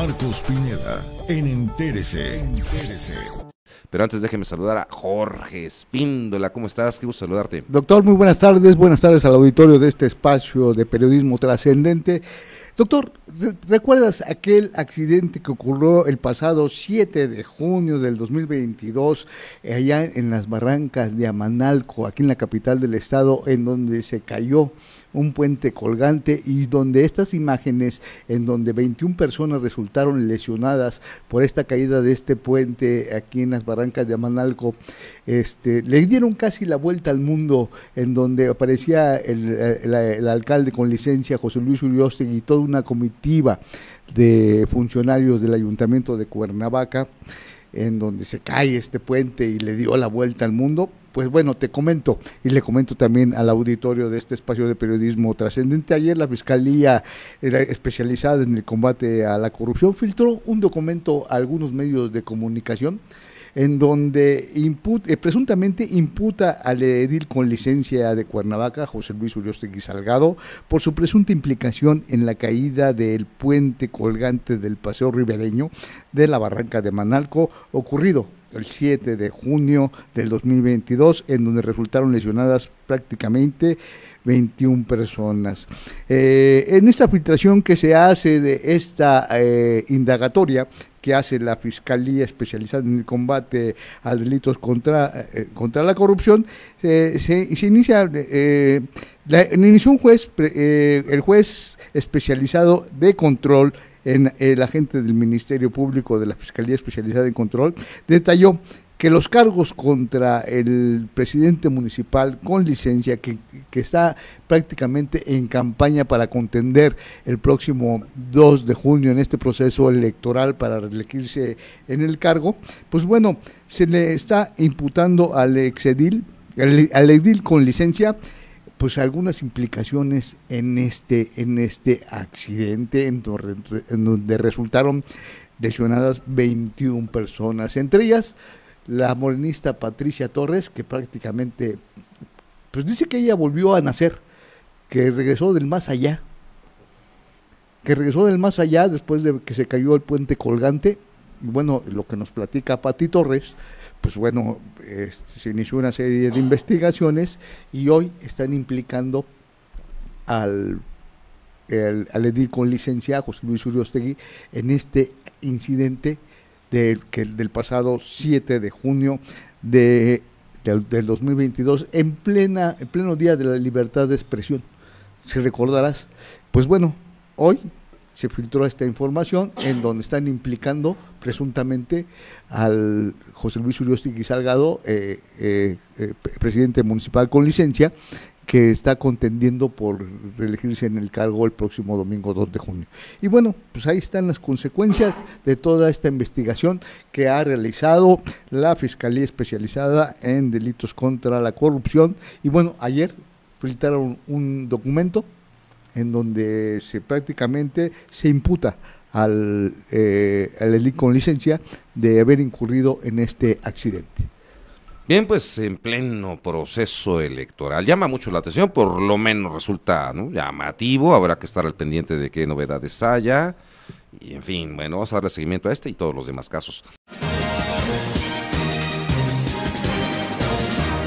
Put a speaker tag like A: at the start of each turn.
A: Marcos Pineda en Entérese. Pero antes déjeme saludar a Jorge Espíndola. ¿Cómo estás? Quiero saludarte.
B: Doctor, muy buenas tardes. Buenas tardes al auditorio de este espacio de periodismo trascendente. Doctor, ¿recuerdas aquel accidente que ocurrió el pasado 7 de junio del 2022 eh, allá en las barrancas de Amanalco, aquí en la capital del estado, en donde se cayó un puente colgante y donde estas imágenes, en donde 21 personas resultaron lesionadas por esta caída de este puente aquí en las barrancas de Amanalco, este, le dieron casi la vuelta al mundo, en donde aparecía el, eh, alcalde con licencia, José Luis Urioste y todo un una comitiva de funcionarios del ayuntamiento de Cuernavaca, en donde se cae este puente y le dio la vuelta al mundo, pues bueno, te comento y le comento también al auditorio de este espacio de periodismo trascendente. Ayer la Fiscalía especializada en el combate a la corrupción filtró un documento a algunos medios de comunicación en donde eh, presuntamente imputa al edil con licencia de Cuernavaca, José Luis Uriostegui Salgado, por su presunta implicación en la caída del puente colgante del Paseo Ribereño de la Barranca de Manalco, ocurrido el 7 de junio del 2022, en donde resultaron lesionadas prácticamente 21 personas. Eh, en esta filtración que se hace de esta eh, indagatoria, que hace la Fiscalía especializada en el combate a delitos contra, eh, contra la corrupción, eh, se, inicia, eh, un juez, el juez especializado de control en el agente del Ministerio Público de la Fiscalía especializada en control, detalló que los cargos contra el presidente municipal con licencia, que, está prácticamente en campaña para contender el próximo 2 de junio en este proceso electoral para reelegirse en el cargo, pues bueno, se le está imputando al exedil, al, al edil con licencia, pues algunas implicaciones en este, en este accidente en donde, en donde resultaron lesionadas 21 personas, entre ellas la morenista Patricia Torres, que prácticamente, pues dice que ella volvió a nacer, que regresó del más allá, que regresó del más allá después de que se cayó el puente colgante. Y bueno, lo que nos platica Pati Torres, pues bueno, este, se inició una serie de investigaciones y hoy están implicando al, al edil con licencia José Luis Uriostegui en este incidente del que, del pasado 7 de junio de, del 2022, en, plena, en pleno día de la libertad de expresión. Si recordarás, pues bueno, hoy se filtró esta información en donde están implicando presuntamente al José Luis Uriostegui Salgado, eh, eh, eh, presidente municipal con licencia, que está contendiendo por reelegirse en el cargo el próximo domingo 2 de junio. Y bueno, pues ahí están las consecuencias de toda esta investigación que ha realizado la Fiscalía Especializada en Delitos contra la Corrupción. Y bueno, ayer publicaron un documento en donde se prácticamente se imputa al, eh, con licencia de haber incurrido en este accidente.
A: Bien, pues en pleno proceso electoral. Llama mucho la atención, por lo menos resulta llamativo. Habrá que estar al pendiente de qué novedades haya. Y en fin, bueno, vamos a darle seguimiento a este y todos los demás casos.